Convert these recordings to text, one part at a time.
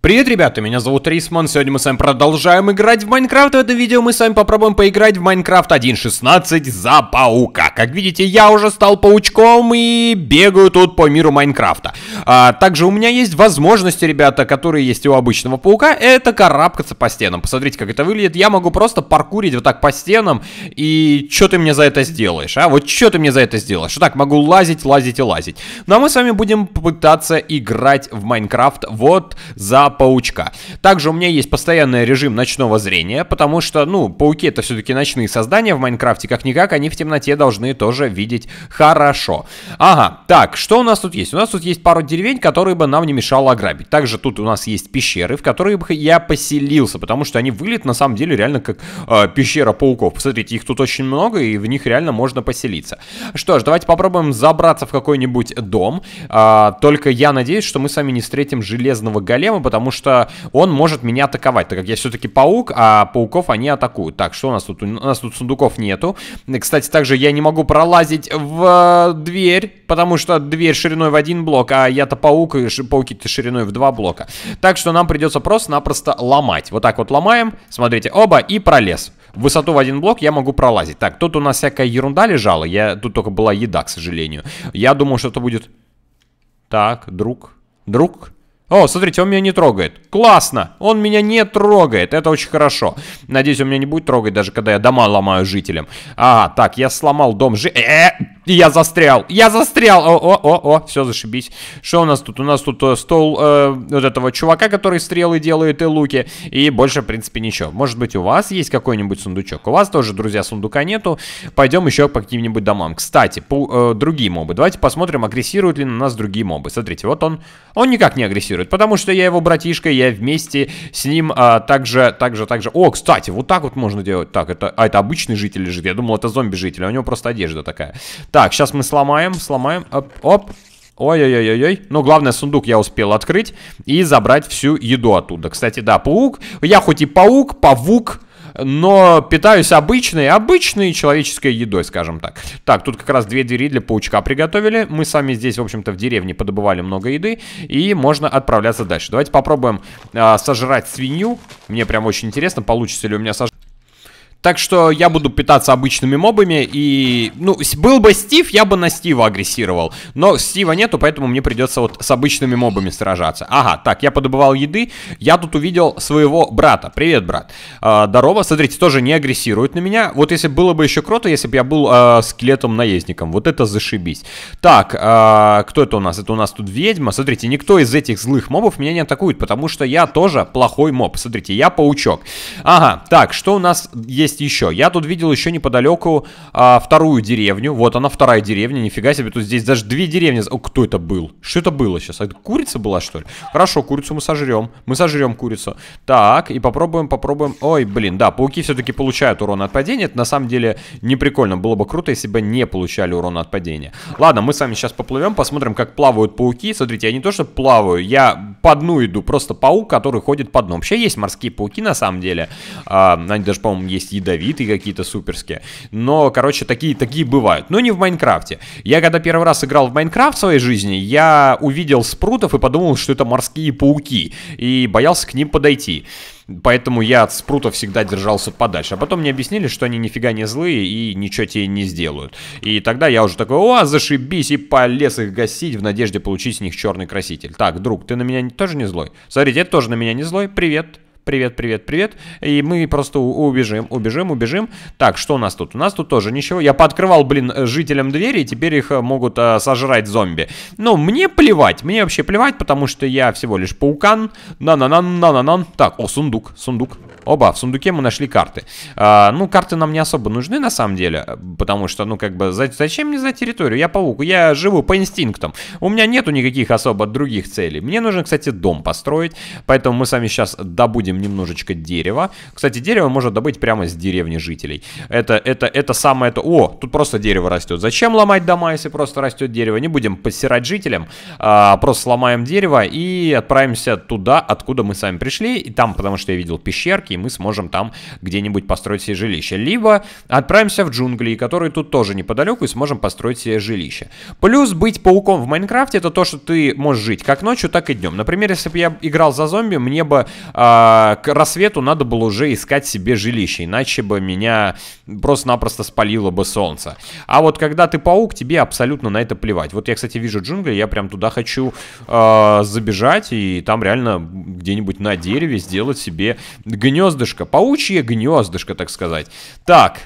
Привет, ребята, меня зовут Рисман, сегодня мы с вами продолжаем играть в Майнкрафт. В этом видео мы с вами попробуем поиграть в Майнкрафт 1.16 за паука. Как видите, я уже стал паучком и бегаю тут по миру Майнкрафта. А, также у меня есть возможности, ребята, которые есть у обычного паука, это карабкаться по стенам. Посмотрите, как это выглядит. Я могу просто паркурить вот так по стенам, и что ты мне за это сделаешь, а? Вот что ты мне за это сделаешь? так, могу лазить, лазить и лазить. Ну а мы с вами будем пытаться играть в Майнкрафт вот за на паучка. Также у меня есть постоянный режим ночного зрения, потому что, ну, пауки это все-таки ночные создания в Майнкрафте, как-никак, они в темноте должны тоже видеть хорошо. Ага, так, что у нас тут есть? У нас тут есть пару деревень, которые бы нам не мешало ограбить. Также тут у нас есть пещеры, в которые бы я поселился, потому что они выглядят на самом деле реально как э, пещера пауков. Посмотрите, их тут очень много, и в них реально можно поселиться. Что ж, давайте попробуем забраться в какой-нибудь дом. Э, только я надеюсь, что мы с вами не встретим железного голема, потому потому что он может меня атаковать, так как я все-таки паук, а пауков они атакуют. Так, что у нас тут? У нас тут сундуков нету. Кстати, также я не могу пролазить в э, дверь, потому что дверь шириной в один блок, а я-то паук, и пауки-то шириной в два блока. Так что нам придется просто-напросто ломать. Вот так вот ломаем, смотрите, оба, и пролез. В высоту в один блок я могу пролазить. Так, тут у нас всякая ерунда лежала, я, тут только была еда, к сожалению. Я думал, что это будет... Так, друг, друг, о, смотрите, он меня не трогает. Классно! Он меня не трогает. Это очень хорошо. Надеюсь, он меня не будет трогать, даже когда я дома ломаю жителям. А, так, я сломал дом жи... Э, э! Я застрял, я застрял, о о о все, зашибись. Что у нас тут? У нас тут э, стол э, вот этого чувака, который стрелы делает и луки, и больше, в принципе, ничего. Может быть, у вас есть какой-нибудь сундучок? У вас тоже, друзья, сундука нету, пойдем еще по каким-нибудь домам. Кстати, по, э, другие мобы, давайте посмотрим, агрессируют ли на нас другие мобы. Смотрите, вот он, он никак не агрессирует, потому что я его братишка, я вместе с ним э, также, также, также... О, кстати, вот так вот можно делать. Так, это, а, это обычный житель лежит, я думал, это зомби-житель, а у него просто одежда такая. Так, сейчас мы сломаем, сломаем. Оп, оп. Ой-ой-ой-ой. Ну, главное, сундук я успел открыть и забрать всю еду оттуда. Кстати, да, паук. Я хоть и паук, павук, но питаюсь обычной, обычной человеческой едой, скажем так. Так, тут как раз две двери для паучка приготовили. Мы сами здесь, в общем-то, в деревне подобывали много еды, и можно отправляться дальше. Давайте попробуем э, сожрать свинью. Мне прям очень интересно, получится ли у меня сожрать. Так что я буду питаться обычными мобами и... Ну, был бы Стив, я бы на Стива агрессировал. Но Стива нету, поэтому мне придется вот с обычными мобами сражаться. Ага, так, я подобывал еды. Я тут увидел своего брата. Привет, брат. Э, здорово. Смотрите, тоже не агрессирует на меня. Вот если было бы еще круто, если бы я был э, а, скелетом-наездником. Вот это зашибись. Так, э, кто это у нас? Это у нас тут ведьма. Смотрите, никто из этих злых мобов меня не атакует, потому что я тоже плохой моб. Смотрите, я паучок. Ага, так, что у нас есть есть еще. Я тут видел еще неподалеку а, вторую деревню. Вот она, вторая деревня. Нифига себе, тут здесь даже две деревни. О, кто это был? Что это было сейчас? А это курица была, что ли? Хорошо, курицу мы сожрем. Мы сожрем курицу. Так, и попробуем, попробуем. Ой, блин, да, пауки все-таки получают урон от падения. Это на самом деле не прикольно. Было бы круто, если бы не получали урон от падения. Ладно, мы с вами сейчас поплывем, посмотрим, как плавают пауки. Смотрите, я не то что плаваю, я по дну иду. Просто паук, который ходит по дну. Вообще есть морские пауки на самом деле. А, они даже, по-моему, есть ядовитые какие-то суперские. Но, короче, такие, такие бывают. Но не в Майнкрафте. Я когда первый раз играл в Майнкрафт в своей жизни, я увидел спрутов и подумал, что это морские пауки. И боялся к ним подойти. Поэтому я от спрутов всегда держался подальше. А потом мне объяснили, что они нифига не злые и ничего тебе не сделают. И тогда я уже такой, о, зашибись, и полез их гасить в надежде получить с них черный краситель. Так, друг, ты на меня тоже не злой? Смотрите, это тоже на меня не злой. Привет. Привет, привет, привет. И мы просто убежим, убежим, убежим. Так, что у нас тут? У нас тут тоже ничего. Я пооткрывал, блин, э, жителям двери, и теперь их э, могут э, сожрать зомби. Но ну, мне плевать, мне вообще плевать, потому что я всего лишь паукан. На-на-нан, на-на-нан. Так, о, сундук, сундук. Оба, в сундуке мы нашли карты. А, ну, карты нам не особо нужны, на самом деле, потому что, ну, как бы, за, зачем мне за территорию? Я паук, я живу по инстинктам. У меня нету никаких особо других целей. Мне нужно, кстати, дом построить, поэтому мы с вами сейчас добудем добудем немножечко дерева. Кстати, дерево можно добыть прямо с деревни жителей. Это, это, это самое то... О, тут просто дерево растет. Зачем ломать дома, если просто растет дерево? Не будем посирать жителям, а, просто сломаем дерево и отправимся туда, откуда мы сами пришли. И там, потому что я видел пещерки, и мы сможем там где-нибудь построить себе жилище. Либо отправимся в джунгли, которые тут тоже неподалеку, и сможем построить себе жилище. Плюс быть пауком в Майнкрафте это то, что ты можешь жить как ночью, так и днем. Например, если бы я играл за зомби, мне бы э, а, к рассвету надо было уже искать себе жилище, иначе бы меня просто-напросто спалило бы солнце. А вот когда ты паук, тебе абсолютно на это плевать. Вот я, кстати, вижу джунгли, я прям туда хочу э, забежать и там реально где-нибудь на дереве сделать себе гнездышко, паучье гнездышко, так сказать. Так,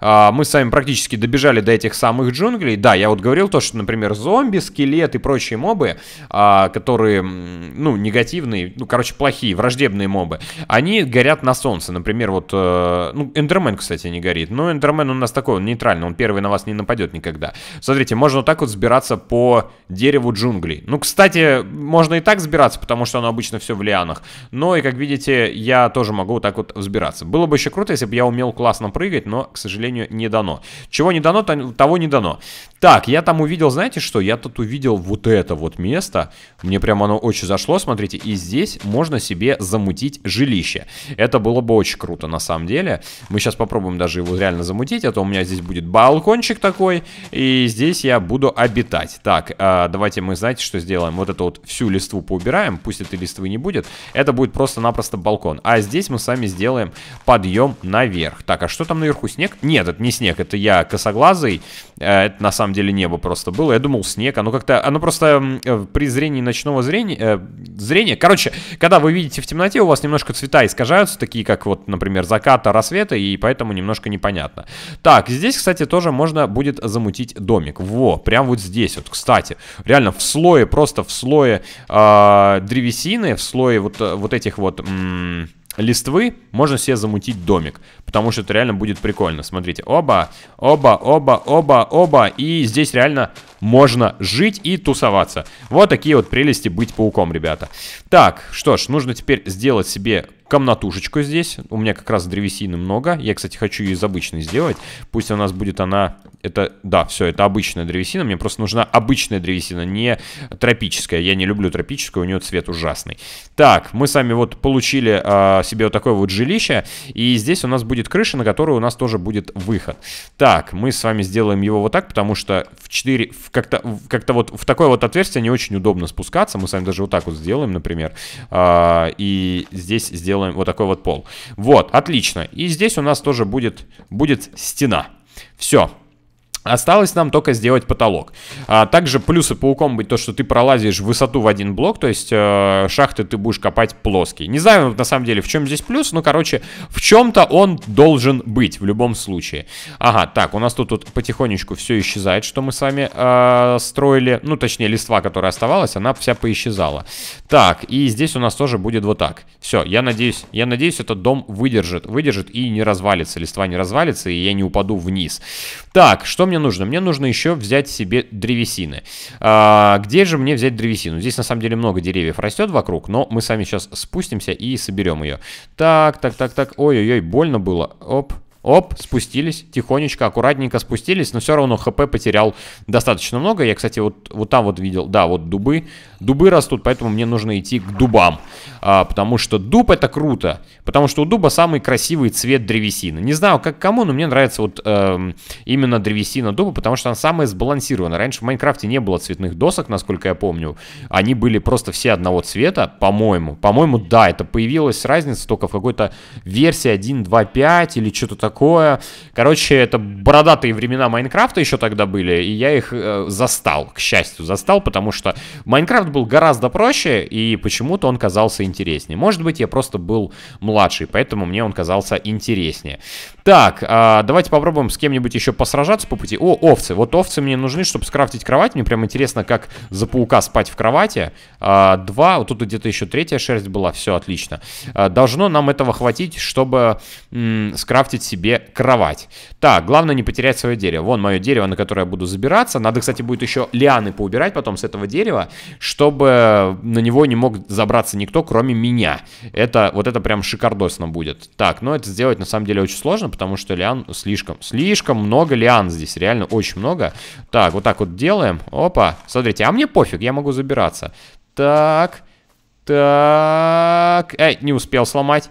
а, мы с вами практически добежали до этих самых джунглей. Да, я вот говорил то, что, например, зомби, скелет и прочие мобы, а, которые, ну, негативные, ну, короче, плохие, враждебные мобы, они горят на солнце. Например, вот, э, ну, Эндермен, кстати, не горит. Но Эндермен у нас такой, он нейтральный, он первый на вас не нападет никогда. Смотрите, можно вот так вот сбираться по дереву джунглей. Ну, кстати, можно и так сбираться, потому что оно обычно все в лианах. Но, и как видите, я тоже могу вот так вот взбираться. Было бы еще круто, если бы я умел классно прыгать, но, к сожалению, сожалению, не дано. Чего не дано, того не дано. Так, я там увидел, знаете что? Я тут увидел вот это вот место. Мне прямо оно очень зашло, смотрите. И здесь можно себе замутить жилище. Это было бы очень круто, на самом деле. Мы сейчас попробуем даже его реально замутить. а то у меня здесь будет балкончик такой. И здесь я буду обитать. Так, а, давайте мы, знаете, что сделаем? Вот эту вот всю листву поубираем. Пусть этой листвы не будет. Это будет просто-напросто балкон. А здесь мы с вами сделаем подъем наверх. Так, а что там наверху? Снег? Нет нет, это не снег, это я косоглазый. Э, это на самом деле небо просто было. Я думал, снег. Оно как-то, оно просто э, при зрении ночного зрения, э, зрения. Короче, когда вы видите в темноте, у вас немножко цвета искажаются, такие как вот, например, заката, рассвета, и поэтому немножко непонятно. Так, здесь, кстати, тоже можно будет замутить домик. Во, прям вот здесь вот, кстати. Реально в слое, просто в слое э, древесины, в слое вот, вот этих вот... М- листвы можно себе замутить домик, потому что это реально будет прикольно. Смотрите, оба, оба, оба, оба, оба, и здесь реально можно жить и тусоваться. Вот такие вот прелести быть пауком, ребята. Так, что ж, нужно теперь сделать себе комнатушечку здесь. У меня как раз древесины много. Я, кстати, хочу ее из обычной сделать. Пусть у нас будет она... Это, да, все, это обычная древесина. Мне просто нужна обычная древесина, не тропическая. Я не люблю тропическую, у нее цвет ужасный. Так, мы сами вот получили э, себе вот такое вот жилище. И здесь у нас будет крыша, на которую у нас тоже будет выход. Так, мы с вами сделаем его вот так, потому что в 4... В как-то как то вот в такое вот отверстие не очень удобно спускаться. Мы с вами даже вот так вот сделаем, например. А, и здесь сделаем вот такой вот пол. Вот, отлично. И здесь у нас тоже будет, будет стена. Все. Осталось нам только сделать потолок. А также плюсы пауком быть то, что ты пролазишь в высоту в один блок, то есть э, шахты ты будешь копать плоские. Не знаю на самом деле, в чем здесь плюс, но, короче, в чем-то он должен быть в любом случае. Ага, так, у нас тут, тут потихонечку все исчезает, что мы с вами э, строили. Ну, точнее, листва, которая оставалась, она вся поисчезала. Так, и здесь у нас тоже будет вот так. Все, я надеюсь, я надеюсь, этот дом выдержит, выдержит и не развалится. Листва не развалится, и я не упаду вниз. Так, что мне мне нужно? Мне нужно еще взять себе древесины. А, где же мне взять древесину? Здесь на самом деле много деревьев растет вокруг, но мы сами сейчас спустимся и соберем ее. Так, так, так, так. Ой-ой-ой, больно было. Оп, Оп, спустились, тихонечко, аккуратненько спустились, но все равно хп потерял достаточно много. Я, кстати, вот, вот там вот видел, да, вот дубы. Дубы растут, поэтому мне нужно идти к дубам. А, потому что дуб это круто, потому что у дуба самый красивый цвет древесины. Не знаю, как кому, но мне нравится вот эм, именно древесина дуба, потому что она самая сбалансированная. Раньше в Майнкрафте не было цветных досок, насколько я помню. Они были просто все одного цвета, по-моему. По-моему, да, это появилась разница только в какой-то версии 1.2.5 или что-то такое такое. Короче, это бородатые времена Майнкрафта еще тогда были, и я их э, застал, к счастью, застал, потому что Майнкрафт был гораздо проще, и почему-то он казался интереснее. Может быть, я просто был младший, поэтому мне он казался интереснее. Так, а, давайте попробуем с кем-нибудь еще посражаться по пути. О, овцы. Вот овцы мне нужны, чтобы скрафтить кровать. Мне прям интересно, как за паука спать в кровати. А, два, вот тут где-то еще третья шерсть была. Все, отлично. А, должно нам этого хватить, чтобы м, скрафтить себе кровать. Так, главное не потерять свое дерево. Вон мое дерево, на которое я буду забираться. Надо, кстати, будет еще лианы поубирать потом с этого дерева, чтобы на него не мог забраться никто, кроме меня. Это, вот это прям шикардосно будет. Так, но ну, это сделать на самом деле очень сложно, потому что лиан слишком, слишком много лиан здесь, реально очень много. Так, вот так вот делаем. Опа, смотрите, а мне пофиг, я могу забираться. Так, так, эй, не успел сломать.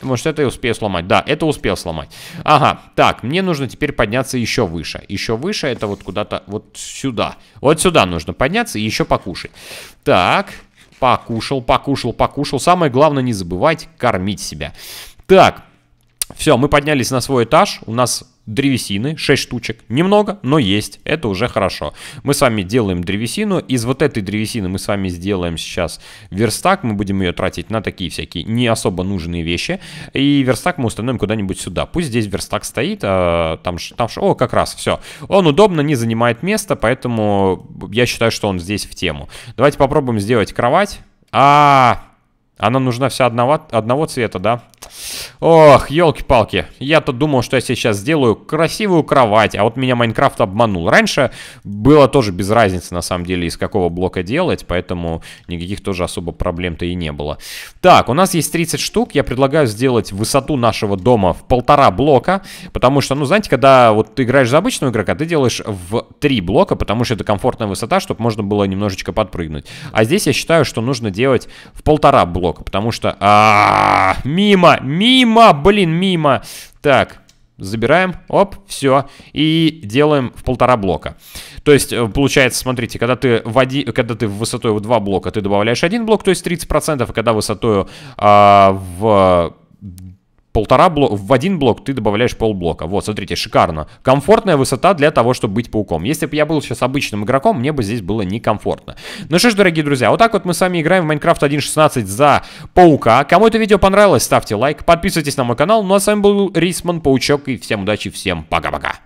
Может, это я успею сломать. Да, это успел сломать. Ага, так, мне нужно теперь подняться еще выше. Еще выше, это вот куда-то вот сюда. Вот сюда нужно подняться и еще покушать. Так, покушал, покушал, покушал. Самое главное, не забывать кормить себя. Так, все, мы поднялись на свой этаж, у нас древесины, 6 штучек, немного, но есть, это уже хорошо. Мы с вами делаем древесину, из вот этой древесины мы с вами сделаем сейчас верстак, мы будем ее тратить на такие всякие не особо нужные вещи, и верстак мы установим куда-нибудь сюда, пусть здесь верстак стоит, а, там, там, о, как раз, все. Он удобно, не занимает места, поэтому я считаю, что он здесь в тему. Давайте попробуем сделать кровать. А, -а. Она нужна вся одного, одного цвета, да? Ох, елки-палки. Я-то думал, что я сейчас сделаю красивую кровать, а вот меня Майнкрафт обманул. Раньше было тоже без разницы, на самом деле, из какого блока делать, поэтому никаких тоже особо проблем-то и не было. Так, у нас есть 30 штук. Я предлагаю сделать высоту нашего дома в полтора блока, потому что, ну, знаете, когда вот ты играешь за обычного игрока, ты делаешь в три блока, потому что это комфортная высота, чтобы можно было немножечко подпрыгнуть. А здесь я считаю, что нужно делать в полтора блока, потому что... А, мимо, мимо! Мимо, блин, мимо. Так, Забираем, оп, все, и делаем в полтора блока. То есть, э, получается, смотрите, когда ты, води, когда ты высотой в два блока, ты добавляешь один блок, то есть 30%, а когда высотой а, в полтора блока, в один блок ты добавляешь полблока. Вот, смотрите, шикарно. Комфортная высота для того, чтобы быть пауком. Если бы я был сейчас обычным игроком, мне бы здесь было некомфортно. Ну что ж, дорогие друзья, вот так вот мы с вами играем в Minecraft 1.16 за паука. Кому это видео понравилось, ставьте лайк, подписывайтесь на мой канал. Ну а с вами был Рисман, Паучок, и всем удачи, всем пока-пока.